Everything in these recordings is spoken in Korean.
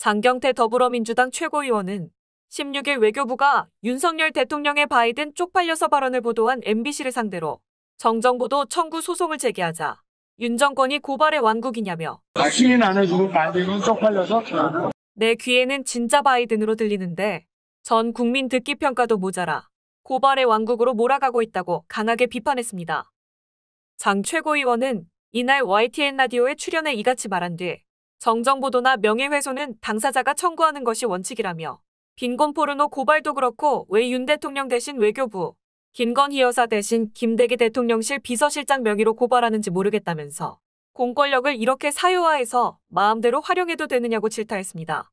장경태 더불어민주당 최고위원은 16일 외교부가 윤석열 대통령의 바이든 쪽팔려서 발언을 보도한 MBC를 상대로 정정보도 청구 소송을 제기하자 윤 정권이 고발의 왕국이냐며 승인 안 해주고 바이든은 쪽팔려서 내 귀에는 진짜 바이든으로 들리는데 전 국민 듣기 평가도 모자라 고발의 왕국으로 몰아가고 있다고 강하게 비판했습니다. 장 최고위원은 이날 YTN 라디오에 출연해 이같이 말한 뒤 정정보도나 명예훼손은 당사자가 청구하는 것이 원칙이라며 빈곤 포르노 고발도 그렇고 왜 윤 대통령 대신 외교부, 김건희 여사 대신 김대기 대통령실 비서실장 명의로 고발하는지 모르겠다면서 공권력을 이렇게 사유화해서 마음대로 활용해도 되느냐고 질타했습니다.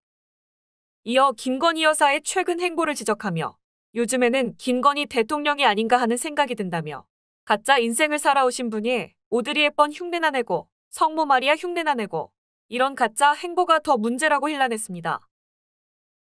이어 김건희 여사의 최근 행보를 지적하며 요즘에는 김건희 대통령이 아닌가 하는 생각이 든다며 가짜 인생을 살아오신 분이 오드리 헵번 흉내나 내고 성모 마리아 흉내나 내고 이런 가짜 행보가 더 문제라고 힐난했습니다.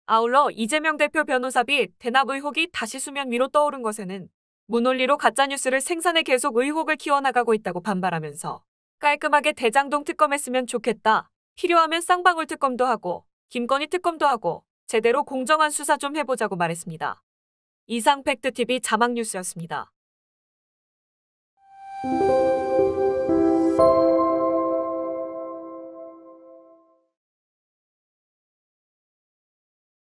아울러 이재명 대표 변호사 비 대납 의혹이 다시 수면 위로 떠오른 것에는 무논리로 가짜뉴스를 생산해 계속 의혹을 키워나가고 있다고 반발하면서 깔끔하게 대장동 특검했으면 좋겠다. 필요하면 쌍방울 특검도 하고 김건희 특검도 하고 제대로 공정한 수사 좀 해보자고 말했습니다. 이상 팩트TV 자막뉴스였습니다.